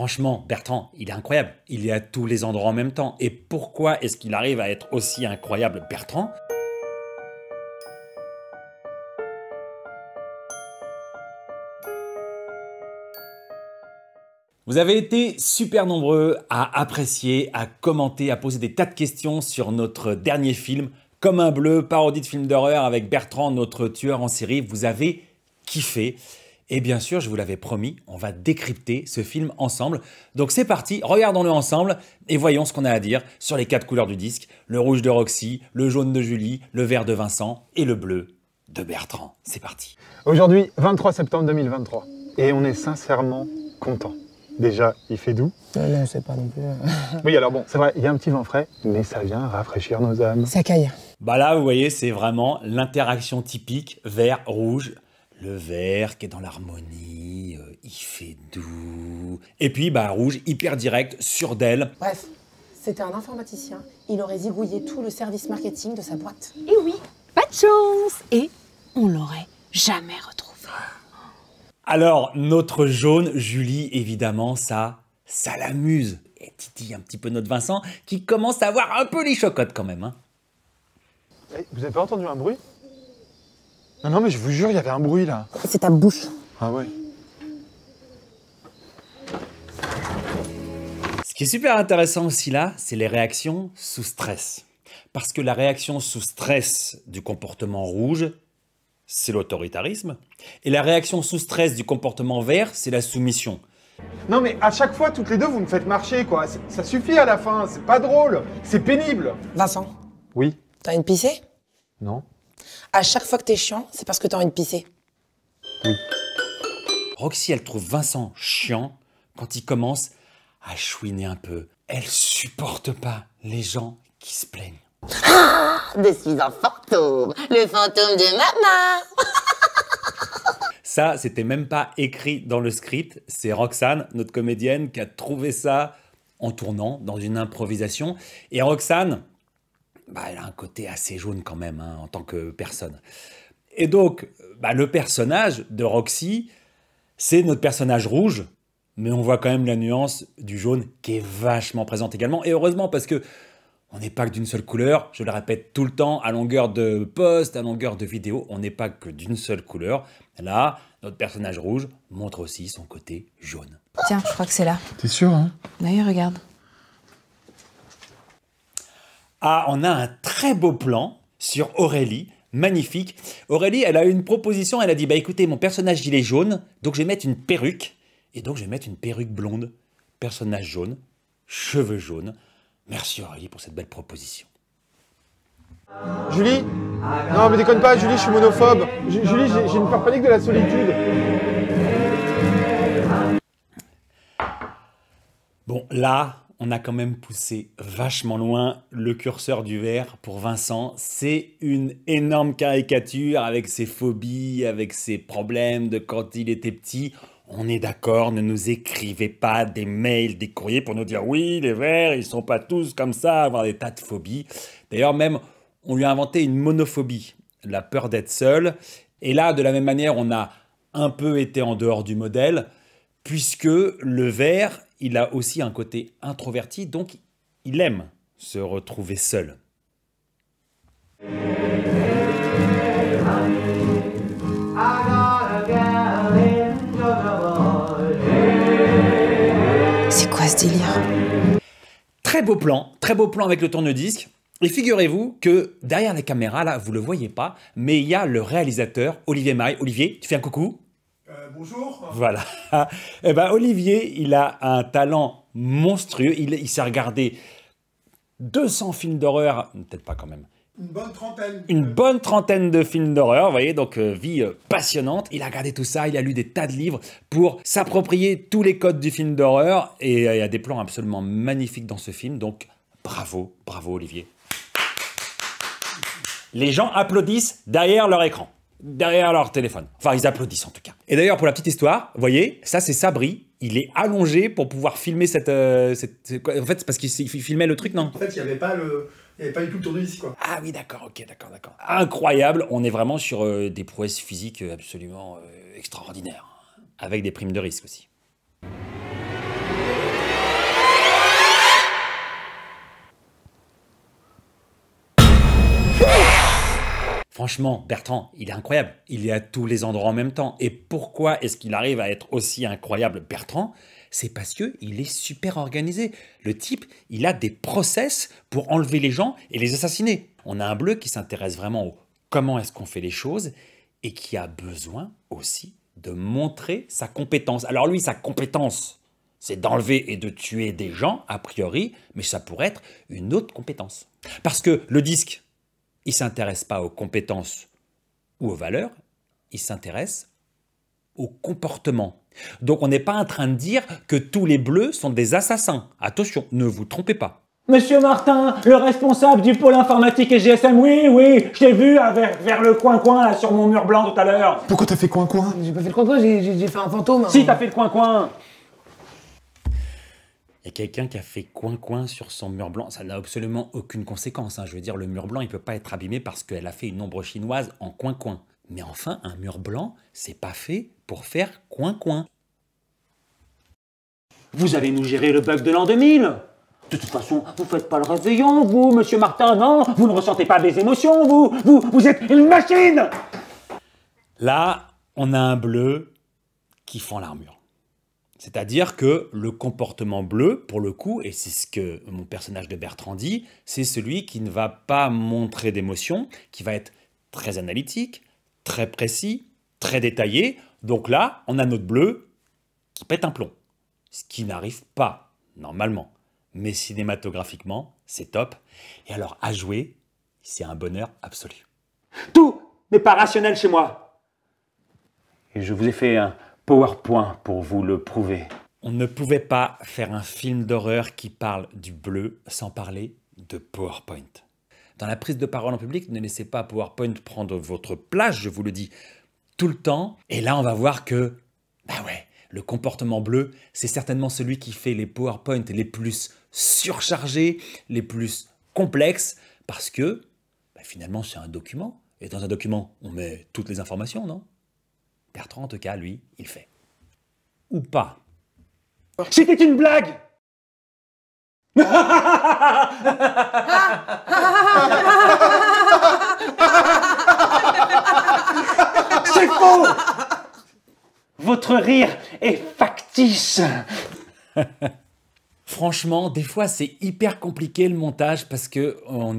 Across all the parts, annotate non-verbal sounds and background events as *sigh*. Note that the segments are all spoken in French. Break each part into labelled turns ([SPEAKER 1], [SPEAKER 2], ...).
[SPEAKER 1] Franchement, Bertrand, il est incroyable. Il est à tous les endroits en même temps. Et pourquoi est-ce qu'il arrive à être aussi incroyable, Bertrand Vous avez été super nombreux à apprécier, à commenter, à poser des tas de questions sur notre dernier film, Comme un bleu, parodie de film d'horreur avec Bertrand, notre tueur en série. Vous avez kiffé. Et bien sûr, je vous l'avais promis, on va décrypter ce film ensemble. Donc c'est parti, regardons-le ensemble et voyons ce qu'on a à dire sur les quatre couleurs du disque. Le rouge de Roxy, le jaune de Julie, le vert de Vincent et le bleu de Bertrand. C'est parti. Aujourd'hui, 23 septembre 2023. Et on est sincèrement content. Déjà, il fait doux. ne euh, c'est pas non plus. Hein. *laughs* oui, alors bon, c'est vrai, il y a un petit vent frais, mais ça vient rafraîchir nos âmes. Ça caille. Bah là, vous voyez, c'est vraiment l'interaction typique vert-rouge le vert qui est dans l'harmonie, euh, il fait doux. Et puis, bah, rouge hyper direct, sur d'elle. Bref, c'était un informaticien. Il aurait zigouillé tout le service marketing de sa boîte. Et eh oui, pas de chance Et on l'aurait jamais retrouvé. Alors, notre jaune, Julie, évidemment, ça, ça l'amuse. Et Titi, un petit peu notre Vincent, qui commence à avoir un peu les chocottes quand même. Hein. Eh, vous avez pas entendu un bruit non, non, mais je vous jure, il y avait un bruit là. C'est ta bouche. Ah ouais. Ce qui est super intéressant aussi là, c'est les réactions sous stress. Parce que la réaction sous stress du comportement rouge, c'est l'autoritarisme. Et la réaction sous stress du comportement vert, c'est la soumission. Non mais à chaque fois, toutes les deux, vous me faites marcher, quoi. Ça suffit à la fin, c'est pas drôle, c'est pénible. Vincent Oui T'as une pissée Non. À chaque fois que t'es chiant, c'est parce que t'as envie de pisser. Oui. Roxy, elle trouve Vincent chiant quand il commence à chouiner un peu. Elle supporte pas les gens qui se plaignent. Ah, je suis un fantôme, le fantôme de maman. *laughs* ça, c'était même pas écrit dans le script. C'est Roxane, notre comédienne, qui a trouvé ça en tournant dans une improvisation. Et Roxane, bah, elle a un côté assez jaune quand même hein, en tant que personne. Et donc, bah, le personnage de Roxy, c'est notre personnage rouge, mais on voit quand même la nuance du jaune qui est vachement présente également. Et heureusement parce que on n'est pas que d'une seule couleur, je le répète tout le temps, à longueur de poste à longueur de vidéo, on n'est pas que d'une seule couleur. Là, notre personnage rouge montre aussi son côté jaune. Tiens, je crois que c'est là. T'es sûr, hein D'ailleurs, regarde. Ah, on a un très beau plan sur Aurélie, magnifique. Aurélie, elle a une proposition, elle a dit, bah écoutez, mon personnage, il est jaune, donc je vais mettre une perruque. Et donc je vais mettre une perruque blonde, personnage jaune, cheveux jaunes. Merci Aurélie pour cette belle proposition. Julie Non mais déconne pas, Julie, je suis monophobe. Julie, j'ai une peur panique de la solitude. Bon, là, on a quand même poussé vachement loin le curseur du verre pour Vincent. C'est une énorme caricature avec ses phobies, avec ses problèmes de quand il était petit. On est d'accord, ne nous écrivez pas des mails, des courriers pour nous dire oui, les verres, ils sont pas tous comme ça, avoir des tas de phobies. D'ailleurs, même, on lui a inventé une monophobie, la peur d'être seul. Et là, de la même manière, on a un peu été en dehors du modèle, puisque le verre il a aussi un côté introverti, donc il aime se retrouver seul. C'est quoi ce délire Très beau plan, très beau plan avec le tourne-disque. Et figurez-vous que derrière la caméra, là, vous ne le voyez pas, mais il y a le réalisateur, Olivier Marie. Olivier, tu fais un coucou euh, bonjour. Voilà. *laughs* eh ben, Olivier, il a un talent monstrueux. Il, s'est regardé 200 films d'horreur, peut-être pas quand même. Une bonne trentaine. Une bonne trentaine de films d'horreur, vous voyez, donc euh, vie euh, passionnante. Il a regardé tout ça, il a lu des tas de livres pour s'approprier tous les codes du film d'horreur. Et il y a des plans absolument magnifiques dans ce film, donc bravo, bravo Olivier. Les gens applaudissent derrière leur écran derrière leur téléphone. Enfin, ils applaudissent en tout cas. Et d'ailleurs, pour la petite histoire, vous voyez, ça c'est Sabri. Il est allongé pour pouvoir filmer cette. Euh, en fait, c'est parce qu'il filmait le truc, non En fait, il n'y avait pas le. Il pas du tout le ici, quoi. Ah oui, d'accord, ok, d'accord,
[SPEAKER 2] d'accord. Incroyable,
[SPEAKER 1] on est vraiment sur euh, des prouesses physiques euh, absolument extraordinaires, hein. avec des primes de risque aussi. Franchement, Bertrand, il est incroyable. Il est à tous les endroits en même temps. Et pourquoi est-ce qu'il arrive à être aussi incroyable, Bertrand C'est parce qu'il est super organisé. Le type, il a des process pour enlever les gens et les assassiner. On a un bleu qui s'intéresse vraiment au comment est-ce qu'on fait les choses et qui a besoin aussi de montrer sa compétence. Alors lui, sa compétence, c'est d'enlever et de tuer des gens, a priori, mais ça pourrait être une autre compétence. Parce que le disque, il ne s'intéresse pas aux compétences ou aux valeurs, il s'intéresse au comportement. Donc on n'est pas en train de dire que tous les bleus sont des assassins. Attention, ne vous trompez pas. Monsieur Martin, le responsable du pôle informatique et GSM, oui, oui, je t'ai vu vers, le coin-coin sur mon mur blanc tout à l'heure. Pourquoi t'as fait coin-coin J'ai pas fait le coin-coin, j'ai fait un fantôme. Hein. Si, t'as fait le coin-coin il y a quelqu'un qui a fait coin-coin sur son mur blanc. Ça n'a absolument aucune conséquence. Hein. Je veux dire, le mur blanc, il ne peut pas être abîmé parce qu'elle a fait une ombre chinoise en coin-coin. Mais enfin, un mur blanc, c'est pas fait pour faire coin-coin. Vous avez nous géré le bug de l'an 2000 De toute façon, vous faites pas le réveillon, vous, monsieur Martin, non Vous ne ressentez pas des émotions, vous Vous, vous êtes une machine Là, on a un bleu qui fend l'armure. C'est-à-dire que le comportement bleu, pour le coup, et c'est ce que mon personnage de Bertrand dit, c'est celui qui ne va pas montrer d'émotion, qui va être très analytique, très précis, très détaillé. Donc là, on a notre bleu qui pète un plomb, ce qui n'arrive pas normalement. Mais cinématographiquement, c'est top. Et alors, à jouer, c'est un bonheur absolu. Tout n'est pas rationnel chez moi. Et je vous ai fait un, PowerPoint pour vous le prouver. On ne pouvait pas faire un film d'horreur qui parle du bleu sans parler de PowerPoint. Dans la prise de parole en public, ne laissez pas PowerPoint prendre votre place, je vous le dis tout le temps. Et là, on va voir que, bah ouais, le comportement bleu, c'est certainement celui qui fait les PowerPoint les plus surchargés, les plus complexes, parce que bah, finalement, c'est un document. Et dans un document, on met toutes les informations, non Bertrand, en tout cas, lui, il fait. Ou pas. C'était une blague *laughs* C'est faux Votre rire est factice *laughs* Franchement, des fois, c'est hyper compliqué le montage parce qu'on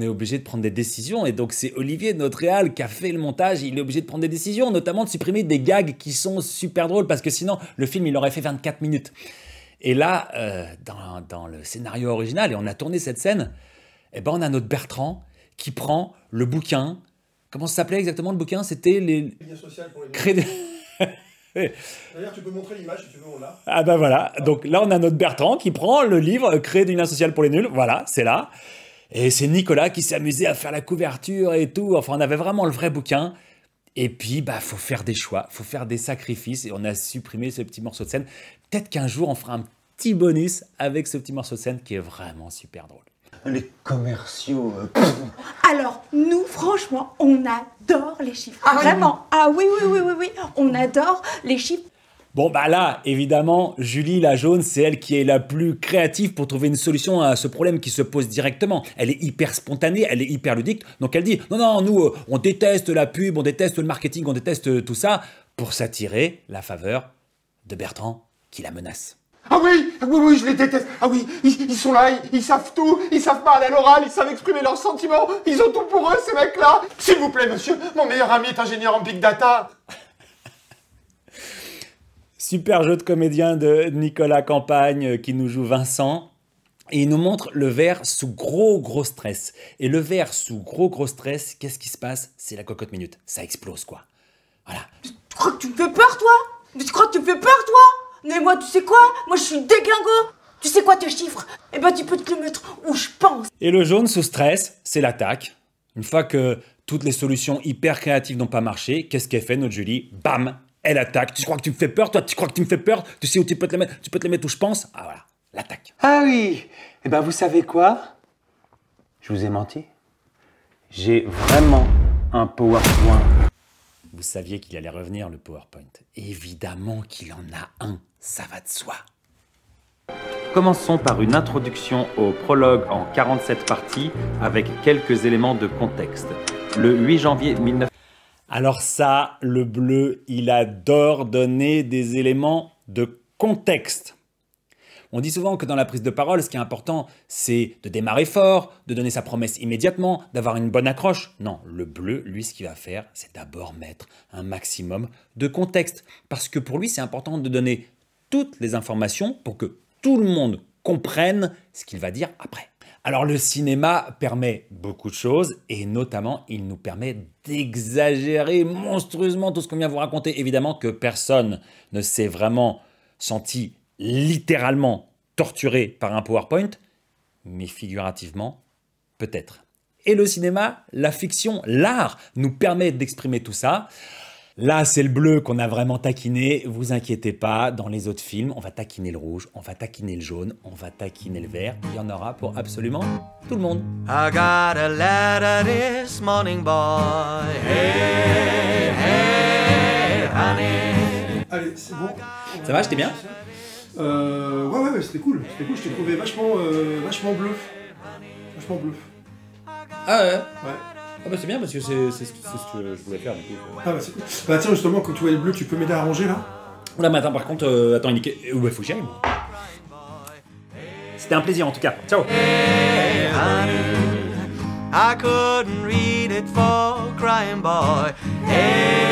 [SPEAKER 1] euh, est obligé de prendre des décisions. Et donc, c'est Olivier, notre réal, qui a fait le montage. Il est obligé de prendre des décisions, notamment de supprimer des gags qui sont super drôles parce que sinon, le film, il aurait fait 24 minutes. Et là, euh, dans, le scénario original, et on a tourné cette scène, et eh ben, on a notre Bertrand qui prend le bouquin. Comment ça s'appelait exactement le bouquin C'était les. les *laughs* D'ailleurs, tu peux montrer l'image si tu veux, on l'a. Ah ben voilà. Donc là, on a notre Bertrand qui prend le livre euh, Créer du lien social pour les nuls. Voilà, c'est là. Et c'est Nicolas qui s'est amusé à faire la couverture et tout. Enfin, on avait vraiment le vrai bouquin. Et puis, bah, faut faire des choix, faut faire des sacrifices. Et on a supprimé ce petit morceau de scène. Peut-être qu'un jour, on fera un petit bonus avec ce petit morceau de scène qui est vraiment super drôle. Les commerciaux. Euh, Alors, nous, franchement, on adore les chiffres. Ah, Vraiment. Ah oui, oui, oui, oui, oui. On adore les chiffres. Bon, bah là, évidemment, Julie la jaune, c'est elle qui est la plus créative pour trouver une solution à ce problème qui se pose directement. Elle est hyper spontanée, elle est hyper ludique. Donc elle dit, non, non, nous, euh, on déteste la pub, on déteste le marketing, on déteste euh, tout ça, pour s'attirer la faveur de Bertrand qui la menace. Ah oui, oui, oui, je les déteste. Ah oui, ils, sont là, ils, savent tout, ils savent parler à l'oral, ils savent exprimer leurs sentiments, ils ont tout pour eux, ces mecs-là. S'il vous plaît, monsieur, mon meilleur ami est ingénieur en big data. *laughs* Super jeu de comédien de Nicolas Campagne euh, qui nous joue Vincent. Et il nous montre le verre sous gros gros stress. Et le verre sous gros gros stress, qu'est-ce qui se passe C'est la cocotte minute. Ça explose quoi. Voilà. Tu crois que tu me fais peur toi tu crois que tu me fais peur toi mais moi, tu sais quoi Moi, je suis déglingo Tu sais quoi, tes chiffres Eh ben, tu peux te le mettre où je pense Et le jaune, sous stress, c'est l'attaque. Une fois que toutes les solutions hyper créatives n'ont pas marché, qu'est-ce qu'elle fait, notre Julie Bam Elle attaque. Tu crois que tu me fais peur, toi Tu crois que tu me fais peur Tu sais où tu peux te les mettre Tu peux te les mettre où je pense Ah, voilà, l'attaque. Ah oui Eh ben, vous savez quoi Je vous ai menti. J'ai vraiment un PowerPoint vous saviez qu'il allait revenir le PowerPoint. Évidemment qu'il en a un, ça va de soi. Commençons par une introduction au prologue en 47 parties avec quelques éléments de contexte. Le 8 janvier 19... Alors ça, le bleu, il adore donner des éléments de contexte. On dit souvent que dans la prise de parole, ce qui est important, c'est de démarrer fort, de donner sa promesse immédiatement, d'avoir une bonne accroche. Non, le bleu, lui, ce qu'il va faire, c'est d'abord mettre un maximum de contexte. Parce que pour lui, c'est important de donner toutes les informations pour que tout le monde comprenne ce qu'il va dire après. Alors le cinéma permet beaucoup de choses et notamment il nous permet d'exagérer monstrueusement tout ce qu'on vient vous raconter. Évidemment que personne ne s'est vraiment senti littéralement torturé par un PowerPoint, mais figurativement, peut-être. Et le cinéma, la fiction, l'art nous permet d'exprimer tout ça. Là, c'est le bleu qu'on a vraiment taquiné. Vous inquiétez pas, dans les autres films, on va taquiner le rouge, on va taquiner le jaune, on va taquiner le vert. Il y en aura pour absolument tout le monde. I got a letter this morning, boy. Hey, hey, Allez, c'est bon. Ça va, j'étais bien euh, ouais, ouais, ouais, c'était cool. C'était cool, je t'ai trouvé vachement, euh, vachement bluff. Vachement bluff. Ah ouais Ouais. Ah bah c'est bien parce que c'est c'est ce, que- je voulais faire du coup. Ah bah c'est cool. Bah tiens, justement, quand tu vois le bleu tu peux m'aider à ranger là Là attends par contre, euh, attends, il euh, Ouais, faut que j'y C'était un plaisir en tout cas. Ciao I couldn't read it for boy. Hey,